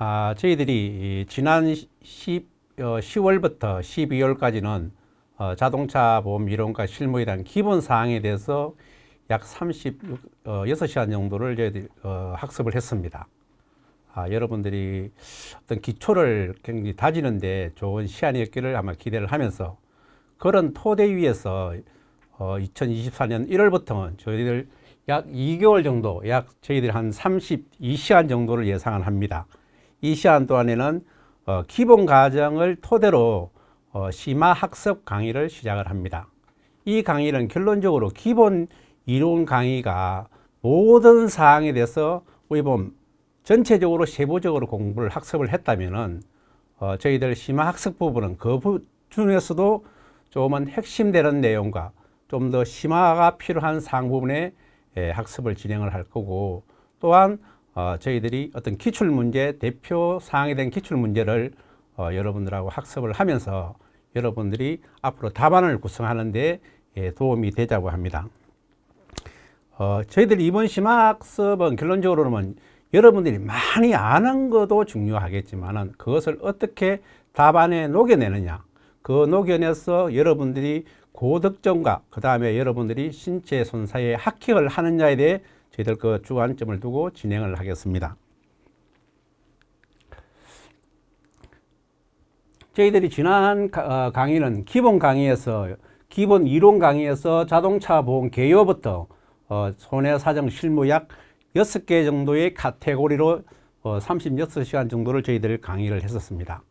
아, 저희들이 지난 10, 어, 10월부터 12월까지는 어, 자동차 보험 이론과 실무에 대한 기본 사항에 대해서 약 36시간 어, 정도를 저희들이 어, 학습을 했습니다. 아, 여러분들이 어떤 기초를 굉장히 다지는데 좋은 시안이었기를 아마 기대를 하면서 그런 토대 위에서 어, 2024년 1월부터는 저희들 약 2개월 정도, 약 저희들 한 32시간 정도를 예상을 합니다. 이 시간 동안에는 어, 기본 과정을 토대로 어, 심화 학습 강의를 시작을 합니다. 이 강의는 결론적으로 기본 이론 강의가 모든 사항에 대해서 우리 봄 전체적으로 세부적으로 공부를 학습을 했다면은 어, 저희들 심화 학습 부분은 그 중에서도 조금은 핵심되는 내용과 좀 더 심화가 필요한 사항 부분에 예, 학습을 진행을 할 거고 또한 어, 저희들이 어떤 기출 문제 대표 사항에 대한 기출 문제를 어, 여러분들하고 학습을 하면서 여러분들이 앞으로 답안을 구성하는데 예, 도움이 되자고 합니다. 어, 저희들 이번 심화학습은 결론적으로는 여러분들이 많이 아는 것도 중요하겠지만 그것을 어떻게 답안에 녹여내느냐 그 녹여내서 여러분들이 고득점과 그 다음에 여러분들이 신체 손상의 학회를 하느냐에 대해 저희들 그주관점을 두고 진행을 하겠습니다. 저희들이 지난 어, 강의는 기본 강의에서 기본 이론 강의에서 자동차 보험 개요부터 어, 손해사정 실무약 6개 정도의 카테고리로 36시간 어, 정도를 저희들 강의를 했었습니다.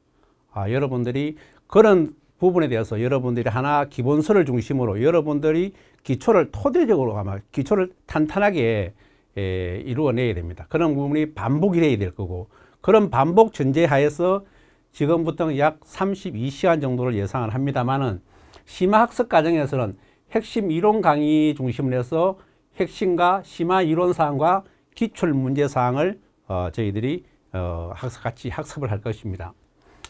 아, 여러분들이 그런 부분에 대해서 여러분들이 하나 기본서를 중심으로 여러분들이 기초를 토대적으로 아마 기초를 탄탄하게 에, 이루어내야 됩니다. 그런 부분이 반복이 돼야 될 거고 그런 반복 전제하에서 지금부터 약 32시간 정도를 예상을 합니다만은 심화 학습 과정에서는 핵심 이론 강의 중심으로 해서 핵심과 심화 이론 사항과 기출 문제 사항을 어, 저희들이 어, 학습 같이 학습을 할 것입니다.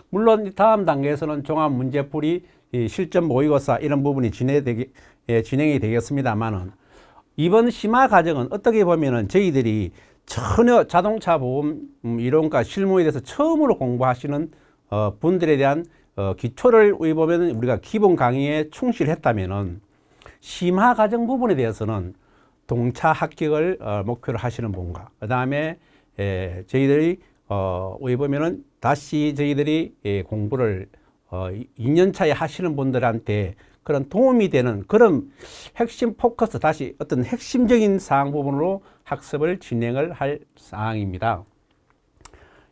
물론 다음 단계에서는 종합 문제풀이 실전 모의고사 이런 부분이 진행되기, 예, 진행이 되겠습니다만은 이번 심화 과정은 어떻게 보면은 저희들이 전혀 자동차 보험 음, 이론과 실무에 대해서 처음으로 공부하시는 어, 분들에 대한 어, 기초를 보면 우리가 기본 강의에 충실했다면은 심화 과정 부분에 대해서는 동차 합격을 어, 목표로 하시는 분과 그 다음에 예, 저희들이 어, 여기 보면은 다시 저희들이 예, 공부를 어, 2년 차에 하시는 분들한테 그런 도움이 되는 그런 핵심 포커스 다시 어떤 핵심적인 사항 부분으로 학습을 진행을 할 사항입니다.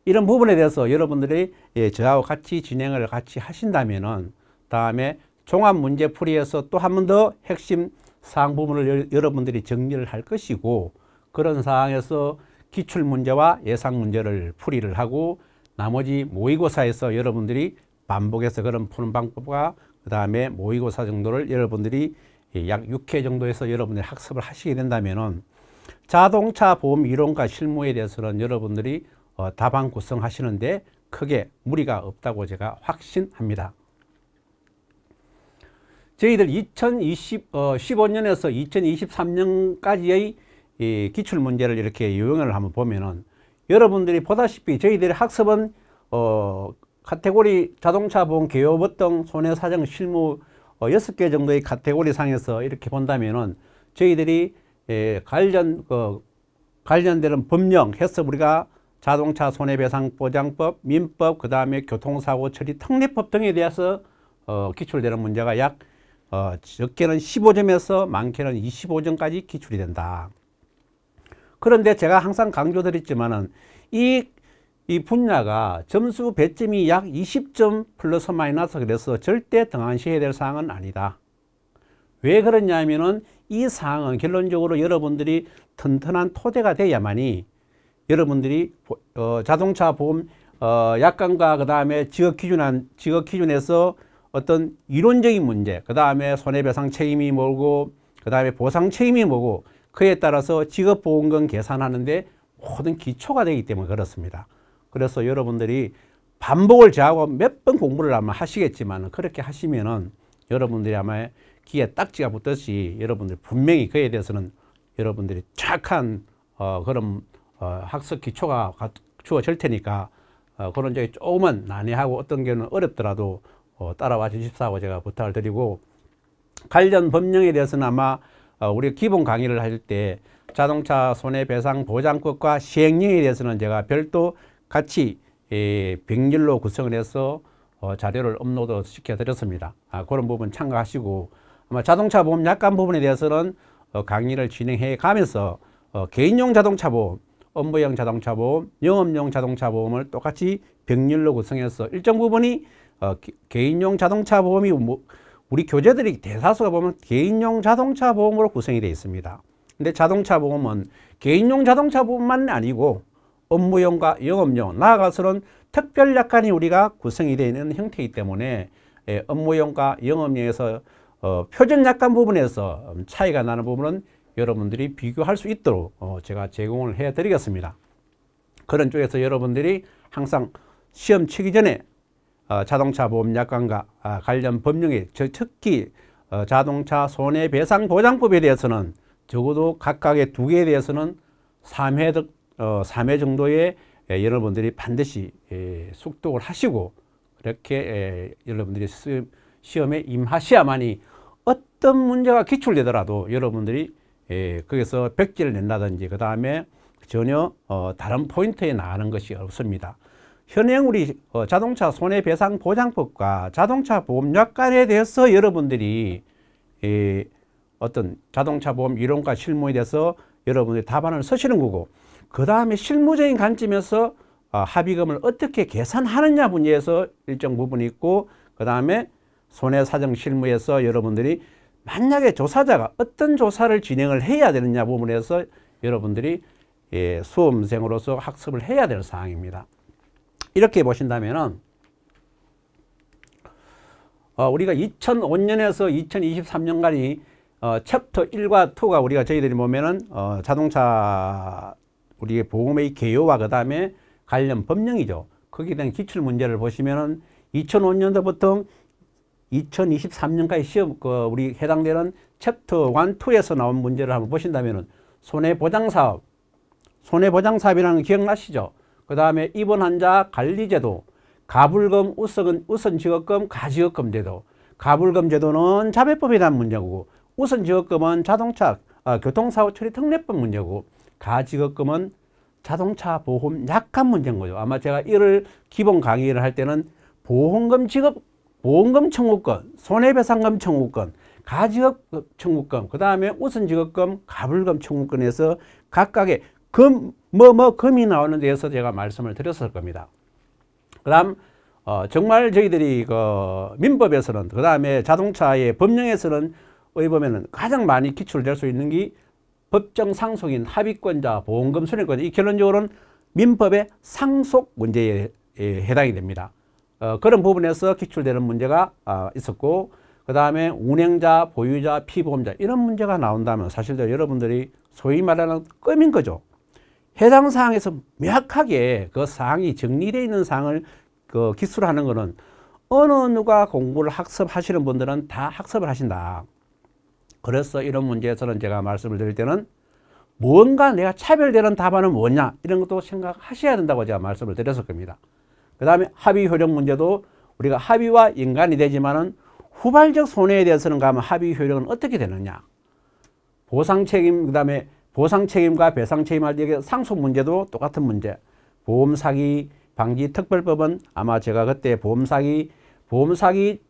이런 부분에 대해서 여러분들이 예, 저하고 같이 진행을 같이 하신다면은 다음에 종합 문제 풀이에서 또 한 번 더 핵심 사항 부분을 여러분들이 정리를 할 것이고 그런 사항에서 기출 문제와 예상 문제를 풀이를 하고 나머지 모의고사에서 여러분들이 반복해서 그런 푸는 방법과 그 다음에 모의고사 정도를 여러분들이 예, 약 6회 정도에서 여러분들이 학습을 하시게 된다면은 자동차 보험 이론과 실무에 대해서는 여러분들이 어, 답안 구성하시는데 크게 무리가 없다고 제가 확신합니다. 저희들 2 0 15년에서 2023년까지의 이 기출 문제를 이렇게 유형을 한번 보면은 여러분들이 보다시피 저희들의 학습은 어 카테고리 자동차 보험 개요 법등 손해 사정 실무 어 6개 정도의 카테고리 상에서 이렇게 본다면은 저희들이 에, 예, 관련 그 관련되는 법령 해서 우리가 자동차 손해배상보장법, 민법, 그 다음에 교통사고 처리 특례법 등에 대해서 어, 기출되는 문제가 약 어, 적게는 15점에서 많게는 25점까지 기출이 된다. 그런데 제가 항상 강조드렸지만은 이, 이 분야가 점수 배점이 약 20점 플러스 마이너스 그래서 절대 등한시해야 될 사항은 아니다. 왜 그러냐면은 이 사항은 결론적으로 여러분들이 튼튼한 토대가 돼야만이 여러분들이 어, 자동차 보험 어, 약관과 그 다음에 지역 기준한 지역 기준에서 어떤 이론적인 문제, 그 다음에 손해배상 책임이 뭐고, 그 다음에 보상 책임이 뭐고, 그에 따라서 직업보험금 계산하는데 모든 기초가 되기 때문에 그렇습니다. 그래서 여러분들이 반복을 제하고 몇 번 공부를 아마 하시겠지만 그렇게 하시면은 여러분들이 아마 귀에 딱지가 붙듯이 여러분들 분명히 그에 대해서는 여러분들이 착한 어, 그런 어, 학습 기초가 주어질 테니까 어, 그런 점이 조금은 난해하고 어떤 경우는 어렵더라도 어, 따라와 주십사고 제가 부탁을 드리고 관련 법령에 대해서는 아마 어, 우리 기본 강의를 할 때 자동차 손해배상 보장법과 시행령에 대해서는 제가 별도 같이 병렬로 예, 구성을 해서 어, 자료를 업로드 시켜드렸습니다. 아, 그런 부분 참고하시고 아마 자동차 보험 약관 부분에 대해서는 어, 강의를 진행해 가면서 개인용 자동차 보험, 업무용 자동차 보험, 영업용 자동차 보험을 똑같이 병렬로 구성해서 일정 부분이 개인용 자동차 보험이 뭐, 우리 교재들이 대다수가 보면 개인용 자동차 보험으로 구성이 되어 있습니다. 근데 자동차 보험은 개인용 자동차 보험만 아니고 업무용과 영업용, 나아가서는 특별 약관이 우리가 구성이 되어 있는 형태이기 때문에 예, 업무용과 영업용에서 어, 표준 약관 부분에서 음, 차이가 나는 부분은 여러분들이 비교할 수 있도록 어, 제가 제공을 해드리겠습니다. 그런 쪽에서 여러분들이 항상 시험 치기 전에 어, 자동차 보험 약관과 아, 관련 법령에 특히 어, 자동차 손해배상 보장법에 대해서는 적어도 각각의 두 개에 대해서는 3회, 3회 어, 정도의 예, 여러분들이 반드시 예, 숙독을 하시고 그렇게 예, 여러분들이 시험에 임하셔야만이 어떤 문제가 기출되더라도 여러분들이 거기서 백지를 낸다든지 그 다음에 전혀 다른 포인트에 나가는 것이 없습니다. 현행 우리 어, 자동차 손해배상 보장법과 자동차 보험약관에 대해서 여러분들이 이 예, 어떤 자동차 보험 이론과 실무에 대해서 여러분들이 답안을 쓰시는 거고 그 다음에 실무적인 관점에서 아, 합의금을 어떻게 계산하느냐 분야에서 일정 부분이 있고 그 다음에 손해사정 실무에서 여러분들이 만약에 조사자가 어떤 조사를 진행을 해야 되느냐 부분에서 여러분들이 예, 수험생으로서 학습을 해야 될 사항입니다. 이렇게 보신다면 어, 우리가 2005년에서 2023년간이 어, 챕터 1과 2가 우리가 저희들이 보면은 어, 자동차 우리의 보험의 개요와 그 다음에 관련 법령이죠. 거기에 대한 기출 문제를 보시면은 2005년도부터 2023년까지 시험 그 우리 해당되는 챕터 1, 2에서 나온 문제를 한번 보신다면은 손해보장사업, 손해보장사업이라는 기억나시죠? 그 다음에 입원 환자 관리제도, 가불금 우선, 우선 지급금, 가지급금 제도, 가불금 제도는 자매법에 대한 문제고, 우선 지급금은 자동차, 어, 교통사고 처리 특례법 문제고, 가지급금은 자동차 보험 약한 문제인 거죠. 아마 제가 이를 기본 강의를 할 때는 보험금 지급, 보험금 청구권, 손해배상금 청구권, 가지급 청구권, 그 다음에 우선 지급금, 가불금 청구권에서 각각의 금, 뭐, 뭐, 금이 나오는 데서 에 제가 말씀을 드렸을 겁니다. 그 다음, 어, 정말 저희들이 그 민법에서는, 그 다음에 자동차의 법령에서는 의보면은 가장 많이 기출될 수 있는 게 법정 상속인 합의권자 보험금 수령권 자이 결론적으로는 민법의 상속 문제에 해당이 됩니다. 어, 그런 부분에서 기출되는 문제가 어, 있었고 그 다음에 운행자, 보유자, 피보험자 이런 문제가 나온다면 사실은 여러분들이 소위 말하는 끔인 거죠. 해당 사항에서 명확하게 그 사항이 정리되어 있는 사항을 그 기술하는 것은 어느 누가 공부를 학습하시는 분들은 다 학습을 하신다. 그래서 이런 문제에서는 제가 말씀을 드릴 때는 뭔가 내가 차별되는 답안은 뭐냐 이런 것도 생각하셔야 된다고 제가 말씀을 드렸을 겁니다. 그 다음에 합의 효력 문제도 우리가 합의와 인간이 되지만은 후발적 손해에 대해서는 가면 합의 효력은 어떻게 되느냐 보상 책임 그 다음에 보상 책임과 배상 책임할 때 상속 문제도 똑같은 문제. 보험 사기 방지 특별법은 아마 제가 그때 보험 사기 보험 사기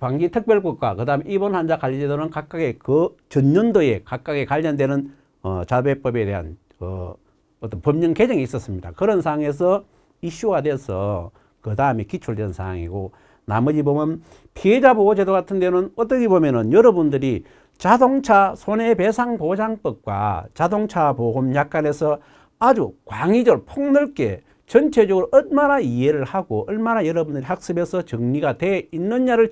방지 특별법과 그다음에 입원 환자 관리제도는 각각의 그 전년도에 각각의 관련되는 어, 자배법에 대한 어, 어떤 법령 개정이 있었습니다. 그런 상황에서 이슈화 돼서 그 다음에 기출된 상황이고 나머지 보면 피해자 보호제도 같은 데는 어떻게 보면은 여러분들이 자동차 손해배상보장법과 자동차 보험약관에서 아주 광의적 폭넓게 전체적으로 얼마나 이해를 하고 얼마나 여러분들이 학습해서 정리가 돼 있느냐를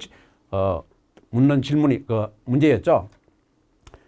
어, 묻는 질문이 그 문제였죠.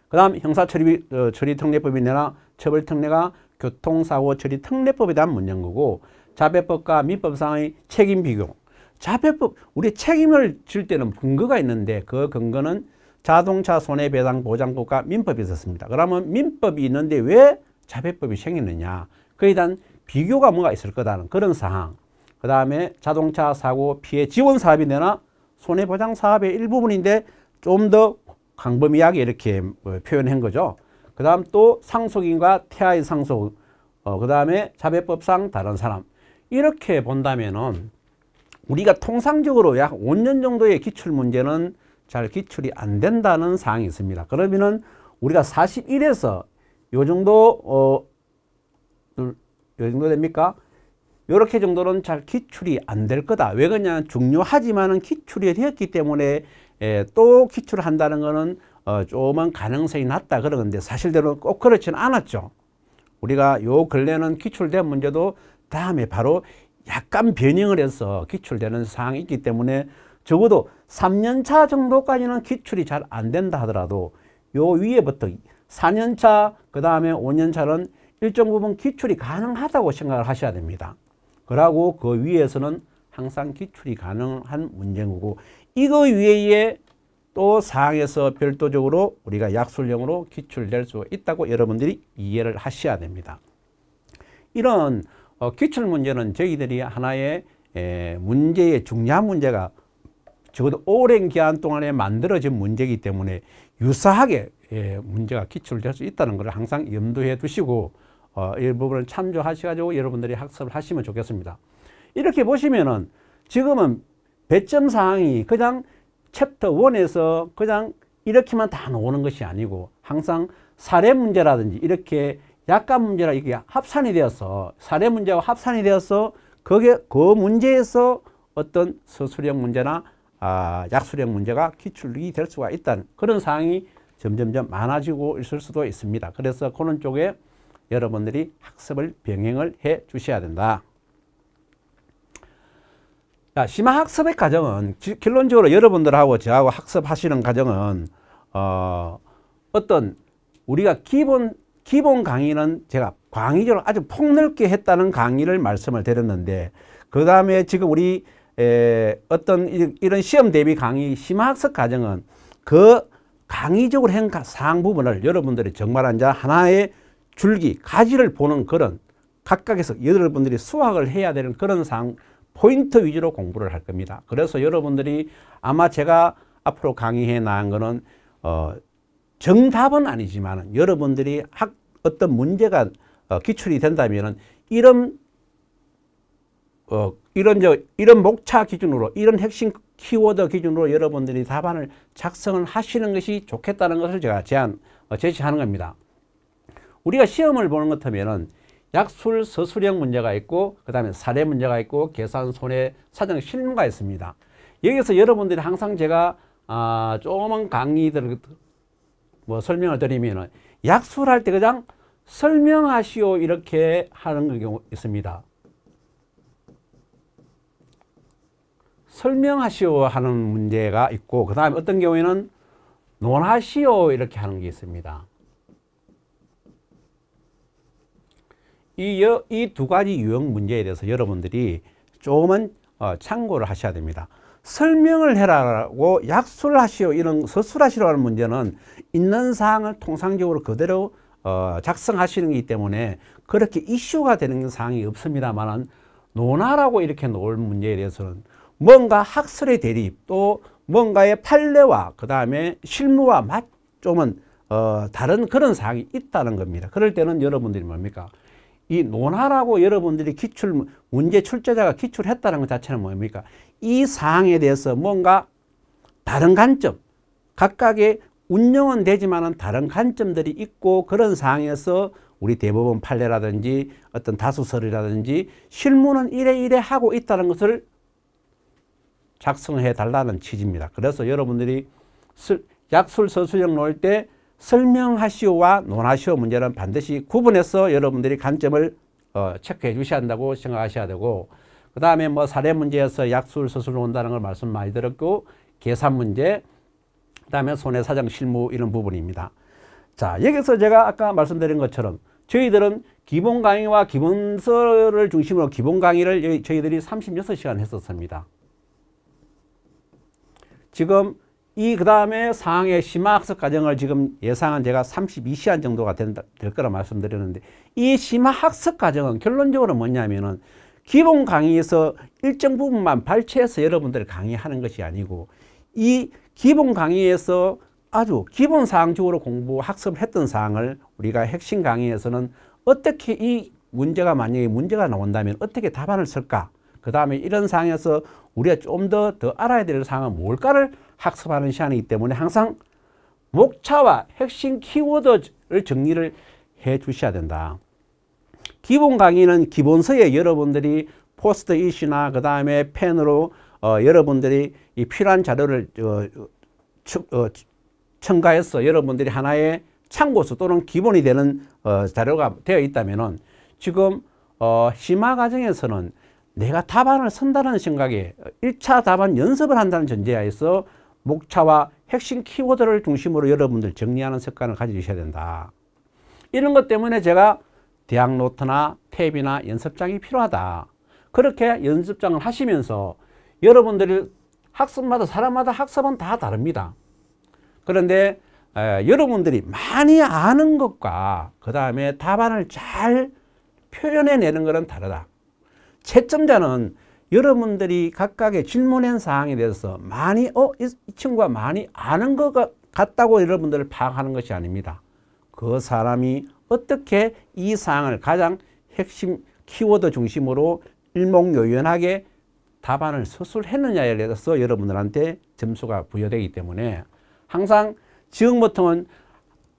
그 다음 형사처리 어, 처리특례법이나 처벌특례가 교통사고 처리 특례법에 대한 문제인 거고 자배법과 민법상의 책임 비교 자배법 우리 책임을 질 때는 근거가 있는데 그 근거는 자동차 손해배상 보장법과 민법이 있었습니다. 그러면 민법이 있는데 왜 자배법이 생겼느냐. 그에 대한 비교가 뭐가 있을 거다는 그런 사항. 그 다음에 자동차 사고 피해 지원 사업이 되나 손해보장 사업의 일부분인데 좀 더 광범위하게 이렇게 뭐 표현한 거죠. 그 다음 또 상속인과 태아의 상속, 어, 그 다음에 자배법상 다른 사람. 이렇게 본다면은 우리가 통상적으로 약 5년 정도의 기출 문제는 잘 기출이 안 된다는 사항이 있습니다. 그러면은 우리가 41에서 요 정도 어, 요 정도 됩니까? 요렇게 정도는 잘 기출이 안 될 거다. 왜 그러냐 중요하지만은 기출이 되었기 때문에 예, 또 기출을 한다는 거는 어, 조만 가능성이 낮다 그러는데 사실대로 꼭 그렇지는 않았죠. 우리가 요 근래는 기출된 문제도 다음에 바로 약간 변형을 해서 기출되는 사항이 있기 때문에 적어도 3년차 정도까지는 기출이 잘 안 된다 하더라도 요 위에부터 4년차 그 다음에 5년차는 일정 부분 기출이 가능하다고 생각을 하셔야 됩니다. 그러고 그 위에서는 항상 기출이 가능한 문제고 이거 위에 또 사항에서 별도적으로 우리가 약술형으로 기출될 수 있다고 여러분들이 이해를 하셔야 됩니다. 이런 어, 기출 문제는 저희들이 하나의 문제의 중요한 문제가 적어도 오랜 기한 동안에 만들어진 문제이기 때문에 유사하게 예, 문제가 기출될 수 있다는 것을 항상 염두해 두시고 어, 이 부분을 참조하셔가지고 여러분들이 학습을 하시면 좋겠습니다. 이렇게 보시면은 지금은 배점 사항이 그냥 챕터 1에서 그냥 이렇게만 다 나오는 것이 아니고 항상 사례 문제라든지 이렇게 약간 문제라 이게 합산이 되어서 사례 문제와 합산이 되어서 거기에 그 문제에서 어떤 서술형 문제나 아, 약수력 문제가 기출이 될 수가 있다는 그런 상황이 점점점 많아지고 있을 수도 있습니다. 그래서 그런 쪽에 여러분들이 학습을 병행을 해 주셔야 된다. 자, 심화 학습의 과정은 결론적으로 여러분들하고 저하고 학습하시는 과정은 어, 어떤 우리가 기본 기본 강의는 제가 강의적으로 아주 폭넓게 했다는 강의를 말씀을 드렸는데 그 다음에 지금 우리 에, 어떤 이런 시험 대비 강의 심화학습 과정은 그 강의적으로 한 사항 부분을 여러분들이 정말 한자 하나의 줄기, 가지를 보는 그런 각각에서 여러분들이 수학을 해야 되는 그런 상 포인트 위주로 공부를 할 겁니다. 그래서 여러분들이 아마 제가 앞으로 강의해 나간 거는 어, 정답은 아니지만 여러분들이 학, 어떤 문제가 어, 기출이 된다면 이런 어, 이런 저 이런 목차 기준으로 이런 핵심 키워드 기준으로 여러분들이 답안을 작성을 하시는 것이 좋겠다는 것을 제가 제안 어, 제시하는 겁니다. 우리가 시험을 보는 것하면은 약술 서술형 문제가 있고 그 다음에 사례 문제가 있고 계산 손해 사정 실무가 있습니다. 여기서 여러분들이 항상 제가 아, 조그만 강의들 뭐 설명을 드리면은 약술할 때 그냥 설명하시오 이렇게 하는 경우 있습니다. 설명하시오 하는 문제가 있고 그 다음에 어떤 경우에는 논하시오 이렇게 하는 게 있습니다. 이 두 가지 유형 문제에 대해서 여러분들이 조금은 어, 참고를 하셔야 됩니다. 설명을 해라고 약술 하시오 이런 서술하시라는 문제는 있는 사항을 통상적으로 그대로 어, 작성하시는 기 때문에 그렇게 이슈가 되는 사항이 없습니다만 논하라고 이렇게 놓을 문제에 대해서는 뭔가 학설의 대립 또 뭔가의 판례와 그 다음에 실무와 맞 좀은 어, 다른 그런 사항이 있다는 겁니다. 그럴 때는 여러분들이 뭡니까? 이 논하라고 여러분들이 기출 문제 출제자가 기출했다는 것 자체는 뭡니까? 이 사항에 대해서 뭔가 다른 관점, 각각의 운영은 되지만은 다른 관점들이 있고 그런 상황에서 우리 대법원 판례라든지 어떤 다수설이라든지 실무는 이래 이래 하고 있다는 것을 작성해 달라는 취지입니다. 그래서 여러분들이 약술 서술형 놓을 때 설명하시오와 논하시오 문제는 반드시 구분해서 여러분들이 관점을 어, 체크해 주셔야 한다고 생각하셔야 되고 그 다음에 뭐 사례 문제에서 약술 서술 논다는 걸 말씀 많이 들었고 계산 문제 그 다음에 손해사정 실무 이런 부분입니다. 자 여기서 제가 아까 말씀드린 것처럼 저희들은 기본 강의와 기본서를 중심으로 기본 강의를 저희들이 36시간 했었습니다. 지금 이 그 다음에 상해 심화학습 과정을 지금 예상한 제가 32시간 정도가 된다, 될 거라 말씀드렸는데 이 심화학습 과정은 결론적으로 뭐냐면은 기본 강의에서 일정 부분만 발췌해서 여러분들 강의하는 것이 아니고 이 기본 강의에서 아주 기본 사항적으로 공부 학습했던 사항을 우리가 핵심 강의에서는 어떻게 이 문제가 만약에 문제가 나온다면 어떻게 답안을 쓸까 그 다음에 이런 상황에서 우리가 좀 더더 더 알아야 될 상황은 뭘까를 학습하는 시간이기 때문에 항상 목차와 핵심 키워드를 정리를 해 주셔야 된다. 기본 강의는 기본서에 여러분들이 포스트 잇이나 그 다음에 펜으로 어, 여러분들이 이 필요한 자료를 어, 추, 어, 첨가해서 여러분들이 하나의 참고서 또는 기본이 되는 어, 자료가 되어 있다면 지금 어, 심화 과정에서는 내가 답안을 쓴다는 생각에 1차 답안 연습을 한다는 전제하에서 목차와 핵심 키워드를 중심으로 여러분들 정리하는 습관을 가지셔야 된다. 이런 것 때문에 제가 대학 노트나 탭이나 연습장이 필요하다. 그렇게 연습장을 하시면서 여러분들이 학습마다 사람마다 학습은 다 다릅니다. 그런데 에, 여러분들이 많이 아는 것과 그 다음에 답안을 잘 표현해내는 것은 다르다. 채점자는 여러분들이 각각의 질문한 사항에 대해서 많이 어? 이, 친구가 많이 아는 것 같다고 여러분들을 파악하는 것이 아닙니다. 그 사람이 어떻게 이 사항을 가장 핵심 키워드 중심으로 일목요연하게 답안을 서술했느냐에 대해서 여러분들한테 점수가 부여되기 때문에 항상 지역보통은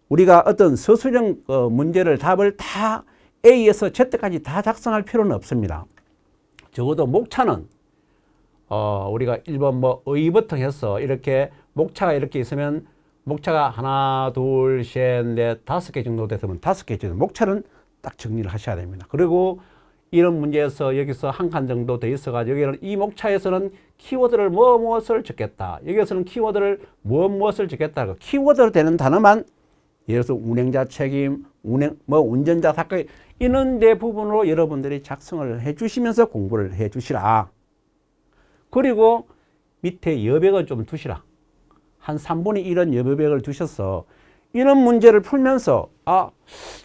우리가 어떤 서술형 어, 문제를 답을 다 A에서 Z까지 다 작성할 필요는 없습니다. 적어도 목차는 어, 우리가 1번 뭐 의부터 해서 이렇게 목차가 이렇게 있으면 목차가 하나, 둘, 셋, 넷, 다섯 개 정도 됐으면 다섯 개 정도 목차는 딱 정리를 하셔야 됩니다. 그리고 이런 문제에서 여기서 한 칸 정도 돼 있어가지고 여기는 이 목차에서는 키워드를 뭐 무엇을 적겠다. 여기에서는 키워드를 뭐 무엇을 적겠다. 그 키워드로 되는 단어만 예를 들어서 운행자 책임, 운행, 뭐 운전자 사건 이런 대부분으로 여러분들이 작성을 해 주시면서 공부를 해 주시라. 그리고 밑에 여백을 좀 두시라. 한 3분의 1은 여백을 두셔서 이런 문제를 풀면서 아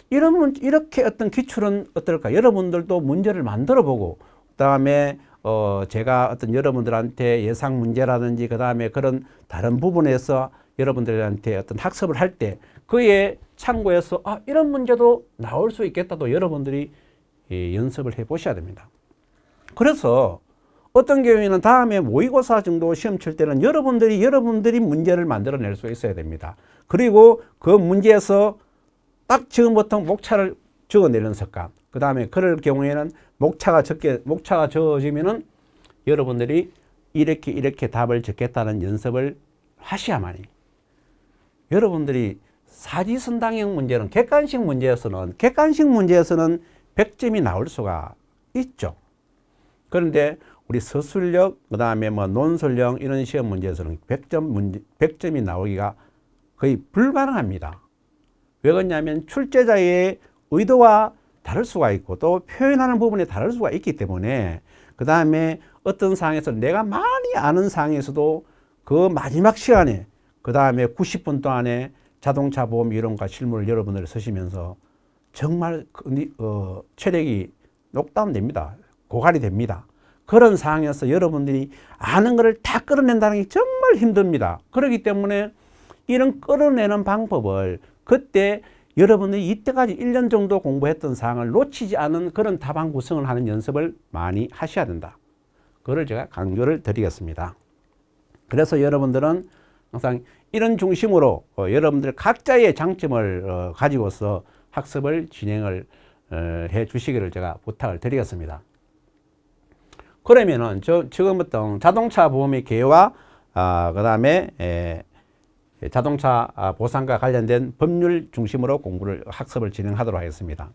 이런 문, 이렇게 어떤 기출은 어떨까 여러분들도 문제를 만들어 보고 그다음에 어 제가 어떤 여러분들한테 예상 문제라든지 그다음에 그런 다른 부분에서 여러분들한테 어떤 학습을 할때 그의 참고에서 아, 이런 문제도 나올 수 있겠다도 여러분들이 예, 연습을 해 보셔야 됩니다. 그래서 어떤 경우에는 다음에 모의고사 정도 시험 칠 때는 여러분들이 여러분들이 문제를 만들어낼 수 있어야 됩니다. 그리고 그 문제에서 딱 지금부터 목차를 적어내는 습관. 그 다음에 그럴 경우에는 목차가 적게 목차가 적어지면은 여러분들이 이렇게 이렇게 답을 적겠다는 연습을 하셔야만이 여러분들이 사지선당형 문제는 객관식 문제에서는 객관식 문제에서는 100점이 나올 수가 있죠. 그런데 우리 서술력 그다음에 뭐 논설령 이런 시험 문제에서는 100점 문제 100점이 나오기가 거의 불가능합니다. 왜 그러냐면 출제자의 의도와 다를 수가 있고 또 표현하는 부분에 다를 수가 있기 때문에 그다음에 어떤 상황에서 내가 많이 아는 상황에서도 그 마지막 시간에 그다음에 90분 동안에 자동차 보험 이론과 실물 여러분들 쓰시면서 정말 어, 체력이 녹다운됩니다. 고갈이 됩니다. 그런 상황에서 여러분들이 아는 것을 다 끌어낸다는 게 정말 힘듭니다. 그렇기 때문에 이런 끌어내는 방법을 그때 여러분들이 이때까지 1년 정도 공부했던 사항을 놓치지 않은 그런 다방 구성을 하는 연습을 많이 하셔야 된다. 그걸 제가 강조를 드리겠습니다. 그래서 여러분들은 항상 이런 중심으로 어, 여러분들 각자의 장점을 어, 가지고서 학습을 진행을 어, 해 주시기를 제가 부탁을 드리겠습니다. 그러면은 저 지금부터 자동차 보험의 개요와 아, 그 다음에 자동차 보상과 관련된 법률 중심으로 공부를 학습을 진행하도록 하겠습니다.